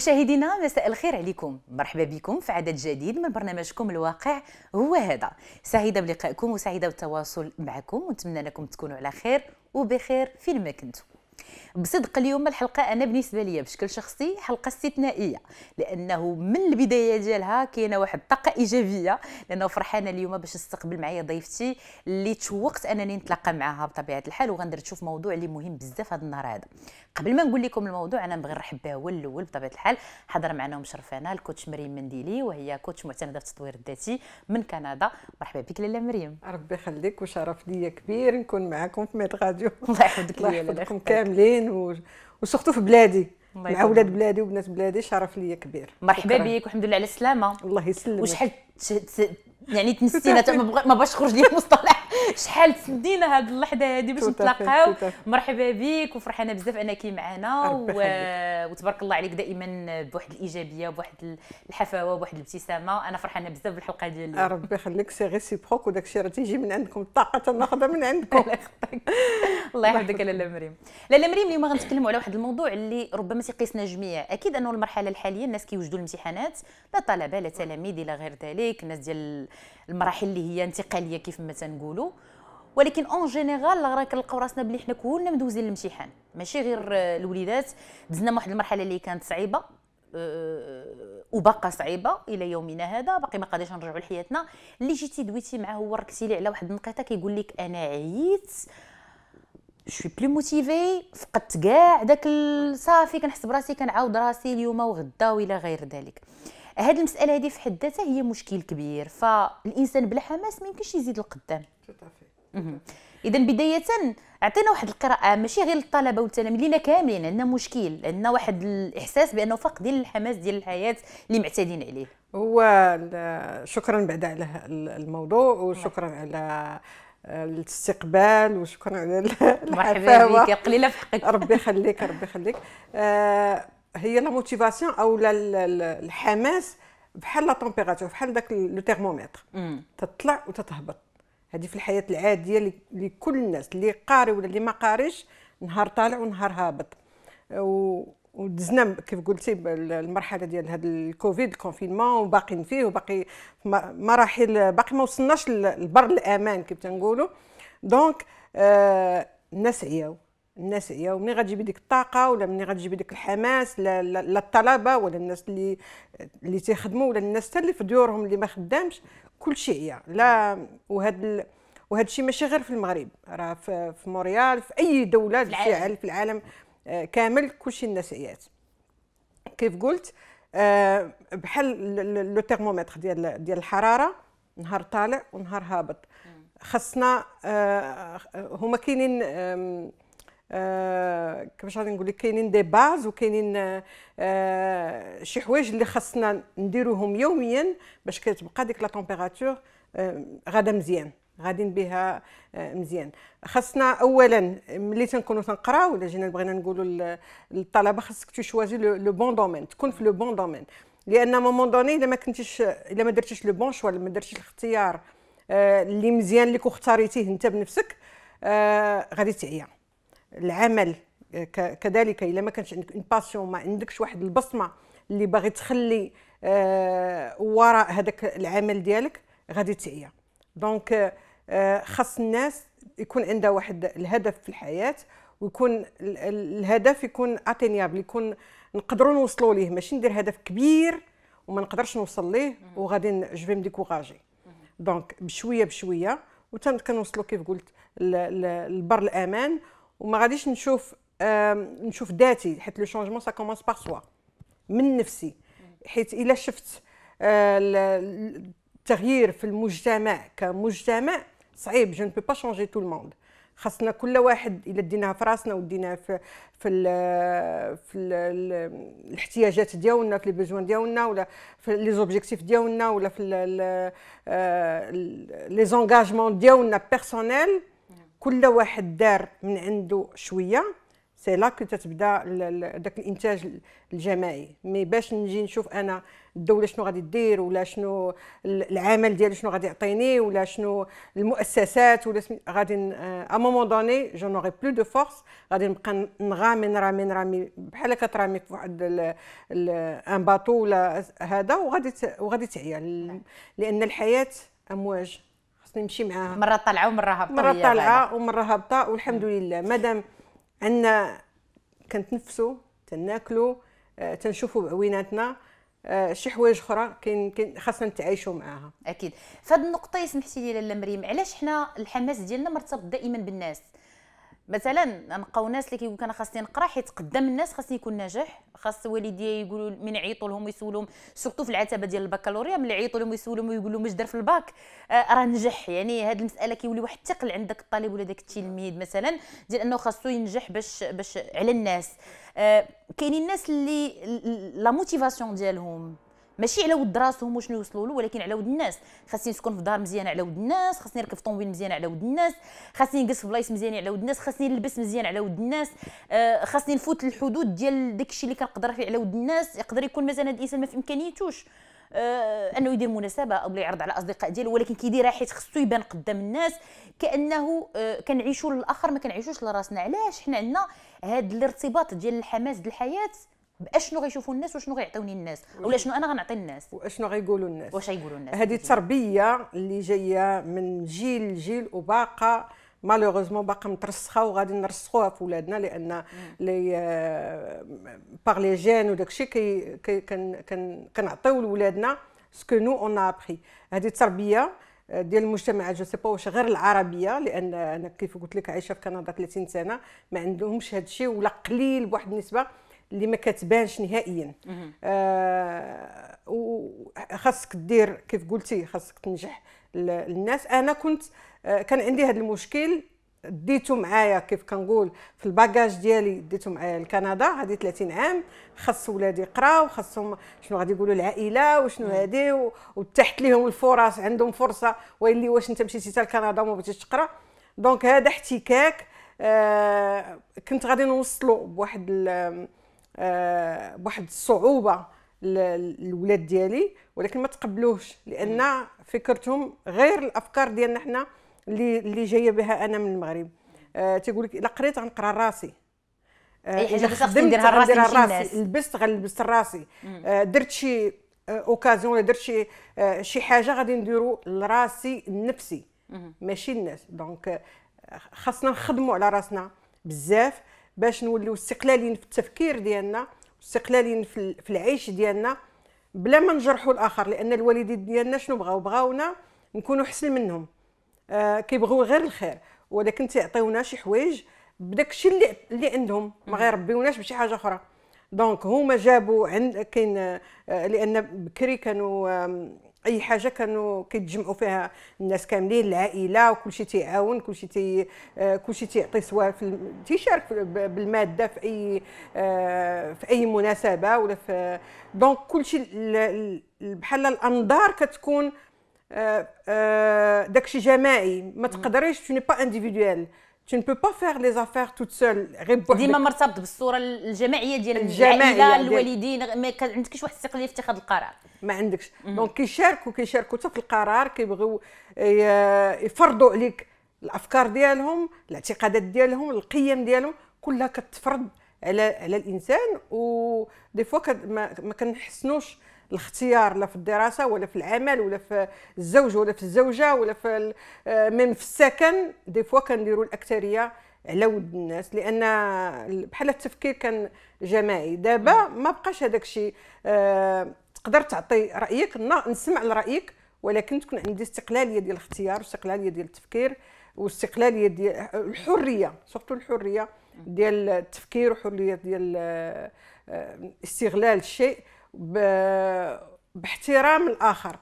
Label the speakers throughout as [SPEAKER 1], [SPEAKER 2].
[SPEAKER 1] مشاهدينا مساء الخير عليكم مرحبا بكم في عدد جديد من برنامجكم الواقع هو هذا سعيدة بلقائكم وسعيدة بالتواصل معكم ونتمنى أنكم تكونوا على خير وبخير فينما كنتم بصدق اليوم الحلقه انا بالنسبه لي بشكل شخصي حلقه استثنائيه لانه من البدايه ديالها كاينه واحد الطاقه ايجابيه لانه فرحانه اليوم باش نستقبل معايا ضيفتي اللي توقت انني نتلاقى معاها بطبيعه الحال وغندير تشوف موضوع اللي مهم بزاف هذا النهار هذا قبل ما نقول لكم الموضوع انا نبغي نرحب بها هو الاول بطبيعه الحال حضر معنا ومشرفانا الكوتش مريم منديلي وهي كوتش معتمده في التطوير الذاتي من كندا مرحبا بك لاله مريم ربي يخليك
[SPEAKER 2] وشرف ليا كبير نكون معكم في ميت غاديو الله يحفظك الله يحفظكم عاملين وسورتو في بلادي مع ولاد بلادي وبنات بلادي شرف ليا كبير مرحبا بك
[SPEAKER 1] والحمد لله على السلامه الله يسلمك وشحال يعني تنسينا ما
[SPEAKER 2] بغاش يخرج لي مصطلح
[SPEAKER 1] شحال تسدينا هاد اللحظه هذه باش نتلاقاو مرحبا بك وفرحانه بزاف انك معنا و... وتبارك الله عليك دائما بواحد الايجابيه بواحد الحفاوه بواحد الابتسامه انا فرحانه بزاف بالحلقه ديال اليوم
[SPEAKER 2] ربي يخليك سي ريسيبروك وداك الشيء راه تيجي من عندكم
[SPEAKER 1] الطاقه تناخذها من عندكم الله يحفظك لاله مريم لاله مريم اليوم غنتكلموا على واحد الموضوع اللي ربما تيقيسنا جميع اكيد انه المرحله الحاليه الناس كيوجدوا الامتحانات لا طلبه لا تلاميذ الى غير ذلك الناس ديال المراحل اللي هي انتقاليه كيف ما تنقولوا ولكن اون جينيرال راه كنلقاو راسنا بلي حنا كلنا مدوزين الامتحان ماشي غير آه، الوليدات دزنا واحد المرحله اللي كانت صعيبه آه، آه، وباقا صعيبه الى يومنا هذا باقي ما قادرينش نرجعوا لحياتنا اللي جيتي دويتي معاه ركزتي ليه على واحد النقيطه كيقول لك انا عييت شوي بلو موتيفي فقدت كاع داك صافي كنحس براسي كنعاود راسي اليوم وغدا والى غير ذلك هاد المساله هذه في حد ذاتها هي مشكل كبير فالانسان بلا حماس ما يمكنش يزيد لقدام اذا بدايه اعطينا واحد القراءه ماشي غير للطلبه والتلاميذ لينا كاملين عندنا مشكل عندنا واحد الاحساس بانه فاقدين الحماس ديال الحياه اللي معتادين عليه
[SPEAKER 2] هو شكرا بعد على الموضوع وشكرا نعم. على آه، الاستقبال وشكرا على مرحبا بك قليله في حقك ربي يخليك ربي يخليك آه، هي لا موتيفاسيون او الحماس بحال لا تمبيراتور بحال داك لو تيرمومتر تطلع وتتهبط هذه في الحياه العاديه لكل الناس اللي قاري ولا اللي ما قاريش نهار طالع ونهار هابط ودزنا كيف قلتي المرحله ديال هذا الكوفيد الكونفينمون وباقيين فيه وباقي مراحل باقي ما وصلناش لبر الامان كيف تنقولوا دونك آه الناس عياو الناس هي ومنين غتجيبي ديك الطاقه ولا منين غتجيبي ديك الحماس لا, لا, لا الطلبه ولا الناس اللي اللي تيخدموا ولا الناس حتى اللي في ديورهم اللي ما خدامش كلشي هي لا وهاد ال... وهذا الشيء ماشي غير في المغرب راه في, في موريال في اي دوله بالفعل في العالم آه، كامل كلشي عيات كيف قلت آه، بحال لو ترمومتر ديال ديال الحراره نهار طالع ونهار هابط خصنا آه، هما كاينين آه، كيفاش غادي نقول لك كاينين دي باز وكاينين آه، آه، شي حوايج اللي خاصنا نديروهم يوميا باش كتبقى ديك لا تمبيراتور غادا مزيان غادين بها مزيان خاصنا اولا ملي تنكونوا تنقراو ولا جينا بغينا نقولوا للطلبه خاصك تشوازي لو بون دومين تكون في لو بون دومين لان مومون دوني الا ما كنتيش الا ما درتيش لو بون شوا ما درتيش الاختيار اللي مزيان لك واختاريتيه انت بنفسك غادي تعيا العمل آه، كذلك الا ما كانش عندك اون باسيون ما عندكش واحد البصمه اللي باغي تخلي آه، وراء هذاك العمل ديالك غادي تعيا آه، دونك خاص الناس يكون عندها واحد الهدف في الحياه ويكون الهدف يكون اتينيابل يكون نقدروا نوصلوا ليه ماشي ندير هدف كبير وما نقدرش نوصل ليه وغادي جو في دونك بشويه بشويه وتم كنوصلوا كيف قلت لبر الامان وما غاديش نشوف نشوف ذاتي حيت لو شونجمون سا كومونس باغ سوا من نفسي حيت الا شفت آه، التغيير في المجتمع كمجتمع صعيب جو نبي با شونجي تو الموند خاصنا كل واحد الا ديناها في راسنا وديناها في في الـ في الـ الاحتياجات ديالنا في لي بيزوان ديالنا ولا في لي زوبجيكتيف ديالنا ولا في آه، لي زونغاجمون ديالنا بيرسونيل كل واحد دار من عنده شويه سي لا كو تتبدا داك الانتاج الجماعي مي باش نجي نشوف انا الدوله شنو غادي دير ولا شنو العمل ديالي شنو غادي يعطيني ولا شنو المؤسسات ولا سمي غادي ا مومون دوني جو نوري بلو دو فورس غادي نبقى نغامي نرامي نرامي بحال كترامي في واحد ان باطو ولا هذا وغادي وغادي تعيا لان الحياه امواج خصني نمشي معاها مره طالعه ومره هابطه مره طالعه ومره هابطه والحمد نعم. لله مادام عندنا كنتنفسوا تناكلوا آه، تنشوفوا بعويناتنا آه، شي حوايج اخرى كاين خاصنا نتعايشوا معاها اكيد فهاد النقطه يسمح لي لاله مريم علاش حنا
[SPEAKER 1] الحماس ديالنا مرتبط دائما بالناس مثلا نلقاو ناس اللي كيقول انا خاصني نقرا حيت قدام الناس خاصني يكون ناجح خاص والديا يقولوا من عيطوا لهم ويسولهم سورتو في العتبه ديال البكالوريا من عيطوا لهم ويسولهم ويقولوا لهم واش دار في الباك آه راه نجح يعني هذه المساله كيولي واحد الثقل عندك الطالب ولا داك التلميذ مثلا ديال انه خاصو ينجح باش باش على الناس آه كاينين الناس اللي لا موتيفاسيون ديالهم ماشي على ود راسهم وشنو يوصلوا له ولكن على ود الناس خاصني نسكن في دار مزيانه على ود الناس خاصني نركب في طوموبيل مزيانه على ود الناس خاصني نجلس في بلايص مزيانه على ود الناس خاصني نلبس مزيان على ود الناس آه، خاصني نفوت الحدود ديال داكشي اللي كنقدر فيه على ود الناس يقدر يكون مثلا الانسان ما في امكانيتوش آه انه يدير مناسبه او يعرض على الاصدقاء ديالو ولكن كيديرها حيت خصو يبان قدام الناس كانه آه كنعيشوا للاخر ما كنعيشوش لراسنا علاش حنا عندنا هذا الارتباط ديال الحماس ديال الحياه اشنو غيشوفوا الناس وشنو غيعطيوني الناس ولا شنو انا غنعطي الناس واشنو
[SPEAKER 2] غيقولوا الناس واش غيقولوا الناس هذه التربيه اللي جايه من جيل لجيل وباقه مالوغوزمون باقا مترسخه وغادي نرسخوها في ولادنا لان لي باغ لي جين وداك الشيء كنعطيو لولادنا سكو نو اون ابخي هذه التربيه آه، ديال المجتمع جو سي با واش غير العربيه لان انا كيف قلت لك عايشه في كندا 30 سنه ما عندهمش هذا الشيء ولا قليل بواحد النسبه اللي ما كتبانش نهائيا آه وخاصك دير كيف قلتي خاصك تنجح الناس انا كنت آه، كان عندي هذا المشكل ديته معايا كيف كنقول في الباكاج ديالي ديته معايا لكندا هذه 30 عام خاص ولادي يقراو خاصهم شنو غادي يقولوا العائله وشنو هادي وتحت لهم الفرص عندهم فرصه ويلي واش انت مشيتي حتى لكندا وما بغيتيش تقرا دونك هذا احتكاك آه كنت غادي نوصلو بواحد آه، بواحد الصعوبه للولاد ديالي ولكن ما تقبلوش لان فكرتهم غير الافكار ديالنا حنا اللي اللي جايه بها انا من المغرب آه تيقول لك الا قريت غنقرا راسي آه اي حاجه خصني نديرها راسي, راسي. لبست غنلبس راسي آه درت شي اوكازيون آه، ولا درت شي آه، شي حاجه غادي نديرو لراسي نفسي ماشي الناس دونك خاصنا نخدموا على راسنا بزاف باش نوليو استقلاليين في التفكير ديالنا استقلاليين في العيش ديالنا بلا ما نجرحوا الاخر لان الوالدين ديالنا شنو بغاو بغاونا نكونوا حسن منهم آه كيبغوا غير الخير ولكن تيعطيونا شي حوايج بداك الشيء اللي اللي عندهم ما غيربيوناش بشي حاجه اخرى دونك هما جابوا عند كاين لان بكري كانوا اي حاجه كانوا كيتجمعوا فيها الناس كاملين العائله وكل شيء تيعاون كل شيء تي آه، كل شيء تيعطي سواء في تيشارك بالماده في اي آه، في اي مناسبه ولا في دونك كل شيء بحال الانظار كتكون آه، داكشي جماعي ما تقدريش تو با انديفيدويل tu ne peux pas faire les affaires toute seule غير بوحدك ديما مرتبط بالصوره الجماعيه
[SPEAKER 1] ديال العائله
[SPEAKER 2] الوالدين ما عندكش واحد الاستقلاليه في اتخاذ القرار ما عندكش دونك كيشاركوا كيشاركوا حتى في القرار كيبغيو يفرضوا عليك الافكار ديالهم الاعتقادات ديالهم القيم ديالهم كلها كتفرض على على الانسان ودي فوا ما, ما كنحسنوش الاختيار لا في الدراسه ولا في العمل ولا في الزوج ولا في الزوجه ولا في آه، من في السكن دي فوا كنديروا الاكثريه على ود الناس لان بحال التفكير كان جماعي دابا ما بقاش هذاك الشيء أه تقدر تعطي رايك نسمع لرايك ولكن تكون عندي استقلاليه ديال الاختيار استقلاليه ديال التفكير واستقلاليه ديال الحريه سورتو الحريه ديال التفكير وحريه ديال آه، آه، استغلال الشيء باحترام الاخر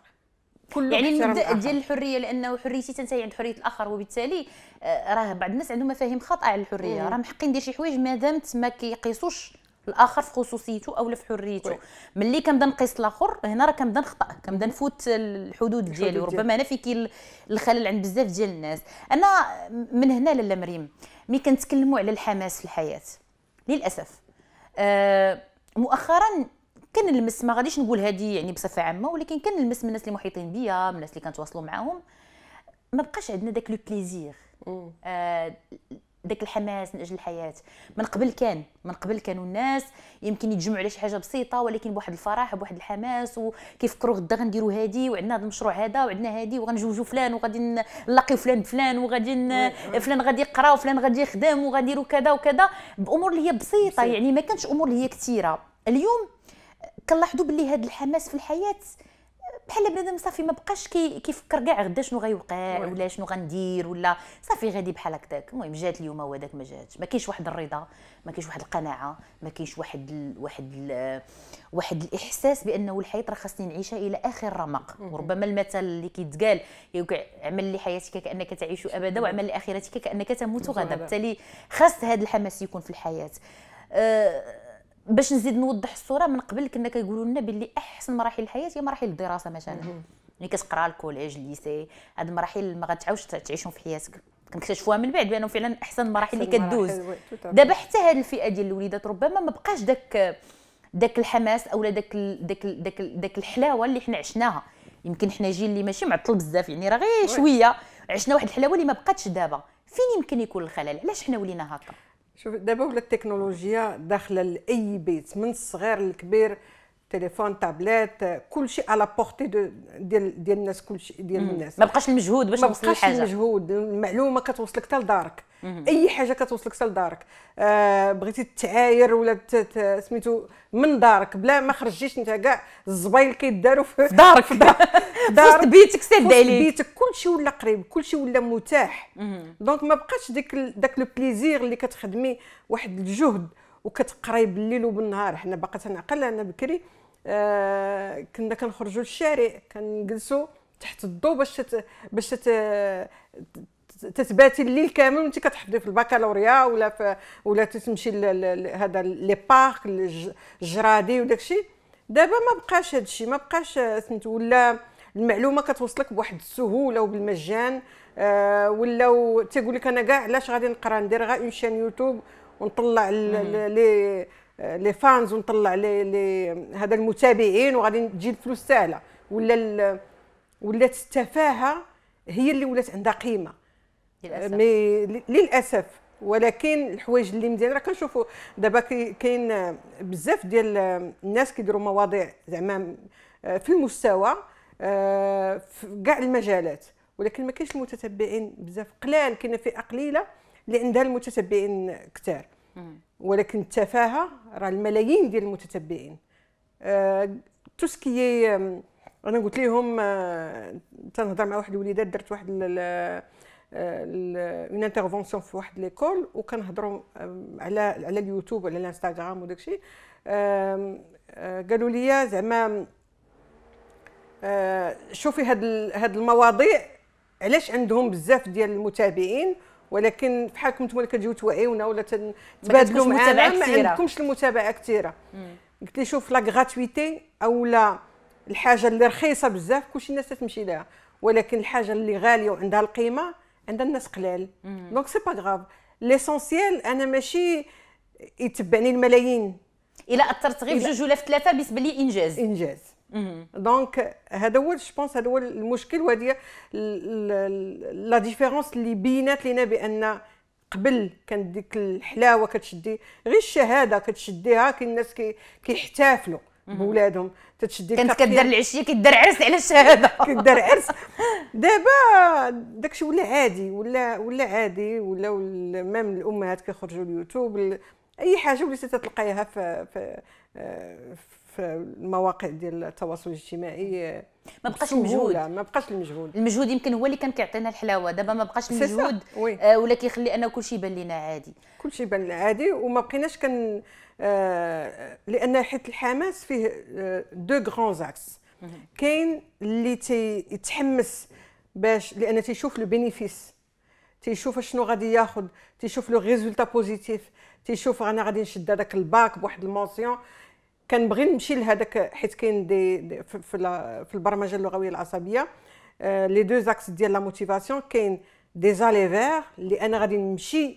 [SPEAKER 2] كل يعني المبدا ديال
[SPEAKER 1] الحريه لانه حريتي تنتهي عند حريه الاخر وبالتالي آه، راه بعض الناس عندهم مفاهيم خاطئه على الحريه راه محقين ندير شي حوايج مادام ما كيقيسوش الاخر في خصوصيته او في حريته ملي كنبدا نقيس الاخر هنا راه كنبدا نخطا كنبدا نفوت الحدود ديالي وربما انا فين الخلل عند بزاف ديال الناس انا من هنا لاله مريم ملي كنتكلموا على الحماس في الحياه للاسف آه مؤخرا كنلمس ما غاديش نقول هذه يعني بصفه عامه ولكن كنلمس من الناس اللي محيطين بيا من الناس اللي كنتواصلوا معاهم ما بقاش عندنا داك لو بليزير آه، داك الحماس من اجل الحياه من قبل كان من قبل كانوا الناس يمكن يتجمعوا على شي حاجه بسيطه ولكن بواحد الفرح بواحد الحماس وكيفكروا غدا غنديروا هادي وعندنا هذا المشروع هذا وعندنا هادي وغنجوجوا فلان وغادي نلاقيو فلان بفلان وغادي فلان غادي يقرا وفلان غادي يخدم يديروا كذا وكذا بامور اللي هي بسيطه يعني ما كانتش امور اللي هي كثيره اليوم كنلاحظوا باللي هذا الحماس في الحياه بحال بنادم صافي ما بقاش كي كيفكر كاع غدا شنو غيوقع ولا شنو غندير ولا صافي غادي بحال هكاك المهم جات اليوم وهذاك ما جاتش ما كاينش واحد الرضا ما كاينش واحد القناعه ما كاينش واحد الـ واحد الـ واحد الاحساس بانه الحياه راه خاصني نعيشها الى اخر رمق وربما المثل اللي كيتقال يوقع عمل لحياتك كانك تعيش ابدا وعمل لاخرتك كانك تموت غدا بالتالي خاص هذا الحماس يكون في الحياه أه باش نزيد نوضح الصوره من قبل كنا كيقولوا لنا باللي احسن مراحل الحياه هي مراحل الدراسه مثلا ملي كتقرا الكوليج الليسي هاد المراحل ما غتعاودش تعيشهم في حياتك كنكتشفوها من بعد بانهم فعلا احسن المراحل اللي كدوز دابا حتى هاد الفئه ديال الوليدات ربما ما بقاش داك داك الحماس اولا داك ال داك ال داك ال داك الحلاوه اللي حنا عشناها يمكن حنا جيل اللي ماشي معطل بزاف يعني راه غير شويه عشنا واحد الحلاوه اللي ما بقاتش
[SPEAKER 2] دابا فين يمكن يكون الخلل علاش حنا ولينا هكا شوف دابا ولا التكنولوجيا داخله لاي بيت من الصغير للكبير تليفون تابلات كل شيء على بورتي دو ديال ديال الناس كل شيء ديال الناس ما بقاش المجهود باش توصل الحاجه ما بقاش المجهود المعلومه كتوصلك حتى لدارك اي حاجه كتوصلك حتى لدارك آه بغيتي تعاير ولا سميتو من دارك بلا ما خرجيش انت كاع الزبايل كيداروا في دارك في دارك بيتك سد عليك بيتك كلشي ولا قريب كلشي ولا متاح دونك ما بقاش ديك داك لو بليزير اللي كتخدمي واحد الجهد وكتقراي بالليل وبالنهار حنا باقا تنعقل انا بكري آه كنا كنخرجوا للشارع كنجلسوا تحت الضو باش باش تتباتي الليل كامل وانت كتحضري في البكالوريا ولا في ولا تتمشي هذا لي بارك الجرادي وداك الشيء دابا ما بقاش هذا الشيء ما بقاش سميتو ولا المعلومه كتوصلك بواحد السهوله وبالمجان آه ولاو تيقول لك انا كاع علاش غادي نقرا ندير غير اون شان يوتيوب ونطلع لي لي فانز ونطلع لي هذا المتابعين وغادي تجي الفلوس سهله ولا ولات التفاهه هي اللي ولات عندها قيمه للاسف للاسف ولكن الحوايج اللي مزيان راه كنشوفوا دابا كاين بزاف ديال الناس كيديروا مواضيع زعما آه، في المستوى آه، في كاع المجالات ولكن ما كاينش المتتبعين بزاف قلال كاين فئه قليله اللي عندها المتتبعين كثار ولكن التفاهه راه الملايين ديال المتتبعين آه، توسكي انا قلت لهم تنهضر مع واحد الوليدات درت واحد اون انترفونسيون في واحد ليكول وكنهضروا على على اليوتيوب وعلى الانستغرام وداك الشيء آه، قالوا لي زعما آه، شوفي هاد هاد المواضيع علاش عندهم بزاف ديال المتابعين ولكن بحالكم نتوما اللي كتجيو توعيونا ولا تبادلوا معنا ما عندكمش المتابعه كثيره قلت لي شوف لا غراتويتي او لا الحاجه اللي رخيصه بزاف كلشي الناس تمشي لها ولكن الحاجه اللي غاليه وعندها القيمه عندها الناس قلال دونك سي با غاف ليسونسيال انا ماشي يتبعني الملايين
[SPEAKER 1] الا اثرت غير بجوج
[SPEAKER 2] ولا في ثلاثه بالنسبه لي انجاز انجاز دونك هذا هو جو بونس هذا هو المشكل وهذه لا ديفيرونس اللي بينات لنا بان قبل كانت ديك الحلاوه كتشدي غير الشهاده كتشديها كي الناس كيحتفلوا بولادهم تتشدي كانت كدير العشيه كدير عرس على الشهاده كدير عرس دابا داكشي ولا عادي ولا ولا عادي ولا, مام الامهات كيخرجوا اليوتيوب اي حاجه وليتي تلقايها في في آه، في المواقع ديال التواصل الاجتماعي آه، ما بقاش المجهود ما بقاش المجهود
[SPEAKER 1] المجهود يمكن هو اللي كان كيعطينا الحلاوه دابا ما بقاش المجهود
[SPEAKER 2] آه ولا كيخلي ان كلشي يبان لنا عادي كلشي يبان لنا عادي وما بقيناش كن آه لان حيت الحماس فيه آه، دو غران زاكس كاين اللي تيتحمس باش لان تيشوف لو بينيفيس تيشوف شنو غادي ياخذ تيشوف لو ريزولتا بوزيتيف تيشوف انا غادي نشد هذاك الباك بواحد المونسيون كنبغي نمشي لهذاك حيت كاين دي, دي في, في البرمجه اللغويه العصبيه آه، لي دو زاكس ديال لا موتيفاسيون كاين دي زالي فير اللي انا غادي نمشي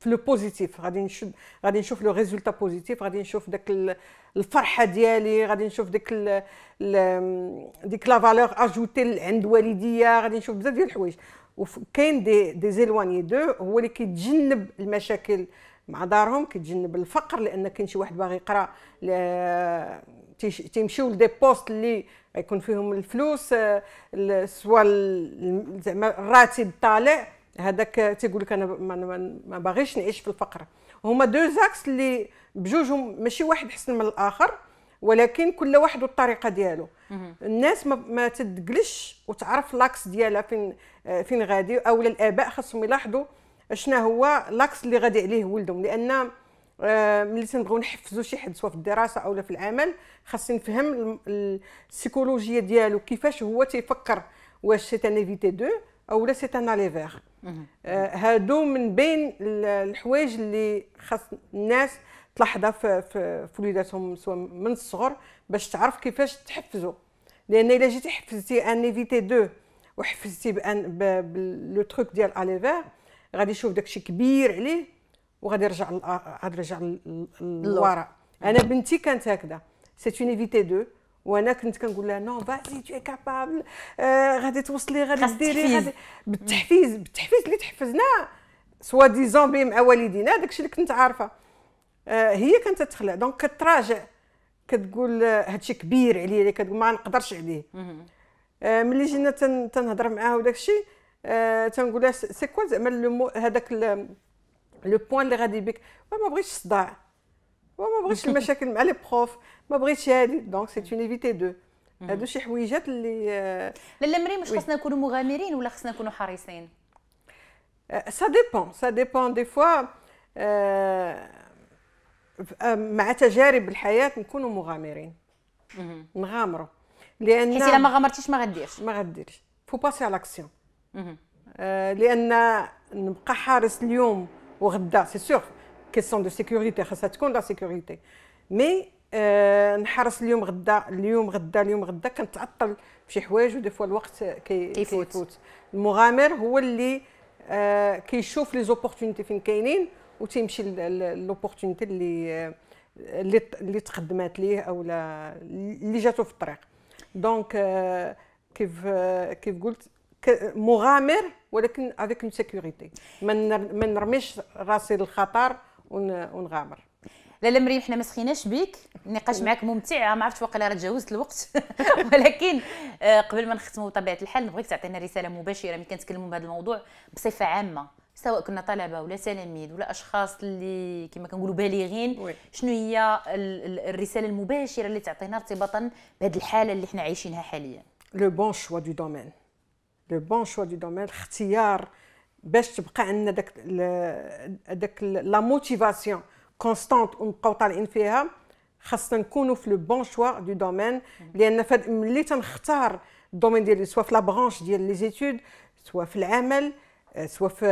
[SPEAKER 2] في لو بوزيتيف غادي نشوف غادي نشوف لو ريزولتا بوزيتيف غادي نشوف داك الفرحه ديالي غادي نشوف داك ديك لا فالور اجوتي عند والديا غادي نشوف بزاف ديال الحوايج وكاين دي دي زيلواني دو هو اللي كيتجنب المشاكل مع دارهم كيتجنب الفقر لان كاين شي واحد باغي يقرا تيمشيو لدي بوست اللي غيكون فيهم الفلوس آه، سوا زعما الراتب طالع هذاك تيقول لك انا ما باغيش نعيش في الفقر هما دو زاكس اللي بجوجهم ماشي واحد احسن من الاخر ولكن كل واحد والطريقه ديالو الناس ما, ما تدقلش وتعرف لاكس ديالها فين آه، فين غادي اولا الاباء خاصهم يلاحظوا شنو هو لاكس اللي غادي عليه ولدهم لان آه، ملي تنبغيو نحفزوا شي حد سواء في الدراسه اولا في العمل خاصني نفهم السيكولوجيه ديالو كيفاش هو تيفكر واش سي ان ايفيتي دو اولا سي ان الي فيغ هادو من بين الحوايج اللي خاص الناس تلاحظها في وليداتهم سواء من الصغر باش تعرف كيفاش تحفزوا لان الا جيتي حفزتي ان ايفيتي دو وحفزتي بان لو تروك ديال الي فيغ غادي يشوف داكشي كبير عليه وغادي يرجع آه، آه، غادي يرجع للوراء انا بنتي كانت هكذا سي اون ايفيتي دو وانا كنت كنقول لها نو فازي تو كابابل آه غادي توصلي غادي ديري غادي بالتحفيز بالتحفيز اللي تحفزنا سوا ديزون به مع والدينا داكشي اللي كنت عارفه آه هي كانت تخلع دونك كتراجع كتقول آه، هادشي كبير عليا كتقول ما نقدرش عليه آه ملي جينا تنهضر معاها وداكشي Euh, تنقول لها سي كوا زعما هذاك لو بوان اللي غادي بك ما بغيتش الصداع وما بغيتش المشاكل مع لي بروف ما بغيتش هادي دونك سي اون ايفيتي دو هادو شي حويجات اللي لا لا مريم واش خصنا نكونوا مغامرين ولا خصنا نكونوا حريصين سا ديبون سا ديبون دي فوا مع تجارب الحياه نكونوا مغامرين نغامروا لان حيت الا ما غامرتيش ما غديرش ما غديرش فو باسي على لاكسيون آه، لان نبقى حارس اليوم وغدا سي سيغ كيسيون دو سيكوريتي خاصها تكون لا سيكوريتي مي نحرس اليوم غدا اليوم غدا اليوم غدا كنتعطل بشي حوايج ودي فوا الوقت كيفوت كيفوت المغامر هو اللي آه، كيشوف لي زوبورتونيتي فين كاينين وتيمشي لوبورتونيتي اللي آه، اللي تقدمات ليه او لا اللي جاتو في الطريق دونك كيف كيف قلت مغامر ولكن افيك اون سيكوريتي ما نرميش راسي للخطر ونغامر
[SPEAKER 1] لالا مريم حنا ما سخيناش بك النقاش معك ممتع ما عرفتش واقيلا راه تجاوزت الوقت ولكن آه، قبل ما نختموا بطبيعه الحال نبغيك تعطينا رساله مباشره ملي كنتكلموا بهذا الموضوع بصفه عامه سواء كنا طلبه ولا تلاميذ ولا اشخاص اللي كما كنقولوا بالغين شنو هي الرساله المباشره اللي تعطينا ارتباطا بهذه الحاله اللي حنا عايشينها
[SPEAKER 2] حاليا لو بون شوا دو دومين لو بون شوا دو دومين الاختيار باش تبقى عندنا داك داك لا موتيفاسيون كونستانت ونبقاو طالعين فيها خاصنا نكونوا في لو بون شوا دو دومين لان ملي تنختار الدومين ديالي سوا في لا برانش ديال لي زيتود سوا في العمل سوا في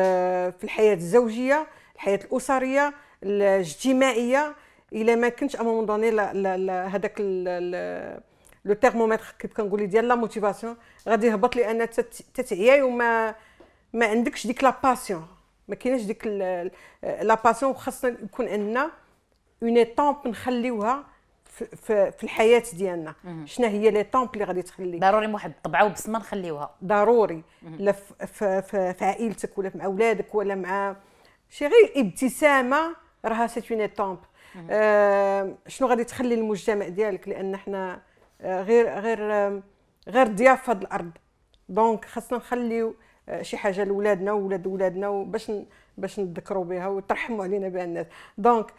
[SPEAKER 2] في الحياه الزوجيه الحياه الاسريه الاجتماعيه الا ما كنتش امون دوني هذاك لو تيرمومتر كيف كنقولي ديال لا موتيفاسيون غادي يهبط لان تتعياي وما ما عندكش ديك لا باسيون ما كايناش ديك لا باسيون وخاصنا يكون عندنا اون ايتامب نخليوها في, في الحياه ديالنا شنو هي لي طومب اللي غادي تخلي ضروري واحد الطبعه وبسمه نخليوها ضروري لا في, في, في عائلتك ولا مع اولادك ولا مع شي غير ابتسامه راها سيت اون ايتامب آه شنو غادي تخلي المجتمع ديالك لان حنا غير غير غير ضياف في الارض دونك خاصنا نخليو آه، شي حاجه لولادنا وولاد ولادنا باش باش نتذكروا بها وترحموا علينا بها الناس دونك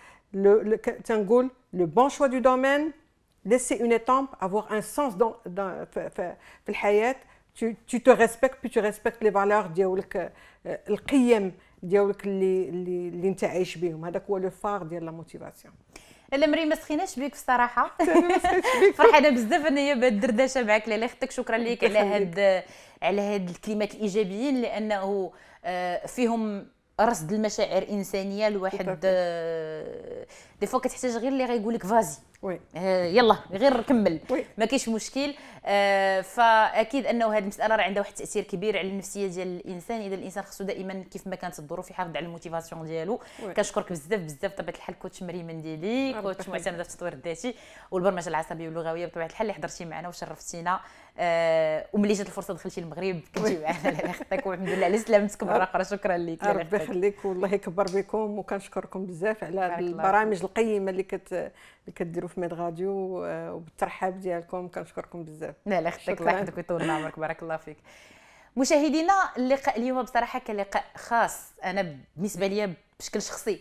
[SPEAKER 2] تنقول لو بون شوا دو دومين laisser اون étampe, افوار ان سونس دون في الحياة tu, tu te respectes puis tu respectes les valeurs ديالك آه، القيم ديالك اللي اللي, اللي انت عايش بهم هذاك هو لو فار ديال لا موتيفاسيون
[SPEAKER 1] المري ما سخيناش بيك الصراحه
[SPEAKER 2] فرحانه بزاف انايا بهاد الدردشه
[SPEAKER 1] معك لالا اختك شكرا لك على هاد على هاد الكلمات الايجابيين لانه آه، فيهم رصد المشاعر الانسانيه لواحد دي فوا كتحتاج غير اللي غيقول لك فازي وي يلا غير كمل ما كاينش مشكل فاكيد انه هذه المساله راه عندها واحد التاثير كبير على النفسيه ديال الانسان اذا الانسان خصو دائما كيف ما كانت الظروف يحافظ على الموتيفاسيون ديالو كنشكرك بزاف بزاف بطبيعه الحال كوتش مريم ديلي كوتش معتمده في التطوير الذاتي والبرمجه العصبيه واللغويه بطبيعه الحال اللي حضرتي معنا وشرفتينا آه، وملي جات الفرصه دخلتي المغرب كنتي معنا على خطك والحمد لله على سلامتك مره
[SPEAKER 2] اخرى شكرا لك ربي يخليك والله يكبر بكم وكنشكركم بزاف على البرامج القيمه اللي كت اللي كديروا في ميد غاديو آه، وبالترحاب ديالكم كنشكركم بزاف لا لا خدك الله يحفظك ويطول عمرك بارك الله فيك
[SPEAKER 1] مشاهدينا اللقاء اليوم بصراحه كان لقاء خاص انا بالنسبه لي بشكل شخصي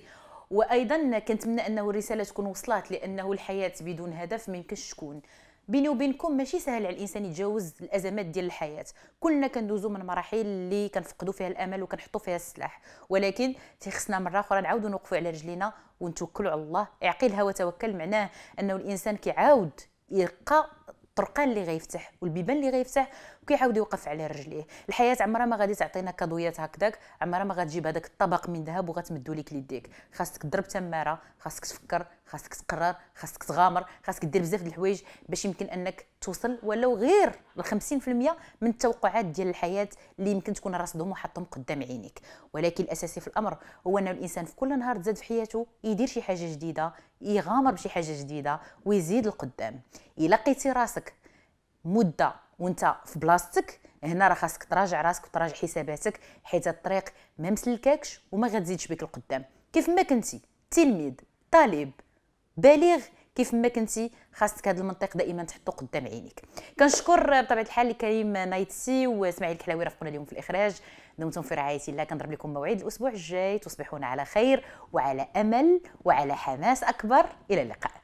[SPEAKER 1] وايضا كنتمنى انه الرساله تكون وصلت لانه الحياه بدون هدف ما يمكنش تكون بيني وبينكم ماشي سهل على الانسان يتجاوز الازمات ديال الحياه كلنا كندوزو من مراحل اللي كنفقدوا فيها الامل وكنحطوا فيها السلاح ولكن تيخصنا مره اخرى نعاودو نوقفوا على رجلينا ونتوكل على الله اعقلها وتوكل معناه انه الانسان كيعاود يلقى الطرقان اللي غيفتح والبيبان اللي غيفتح وكيعاود يوقف على رجليه الحياه عمرها ما غادي تعطينا كضويات هكذاك عمرها ما غتجيب هذاك الطبق من ذهب وغتمدو ليك ليديك خاصك تضرب تماره خاصك تفكر خاصك تقرر خاصك تغامر خاصك دير بزاف د الحوايج باش يمكن انك توصل ولو غير ل 50% من التوقعات ديال الحياه اللي يمكن تكون راصدهم وحطهم قدام عينيك ولكن الاساسي في الامر هو ان الانسان في كل نهار تزاد في حياته يدير شي حاجه جديده يغامر بشي حاجه جديده ويزيد لقدام الا لقيتي راسك مده وانت في بلاصتك هنا راه خاصك تراجع راسك وتراجع حساباتك حيت الطريق ما مسلكاكش وما غتزيدش بك القدام كيف ما كنتي تلميذ طالب بالغ كيف ما كنتي خاصك هذا المنطق دائما تحطو قدام عينيك كنشكر بطبيعه الحال كريم نايتسي واسماعيل الكلاوي رافقونا اليوم في الاخراج دمتم في رعايه الله كنضرب لكم موعد الاسبوع الجاي تصبحون على خير وعلى امل وعلى حماس اكبر الى اللقاء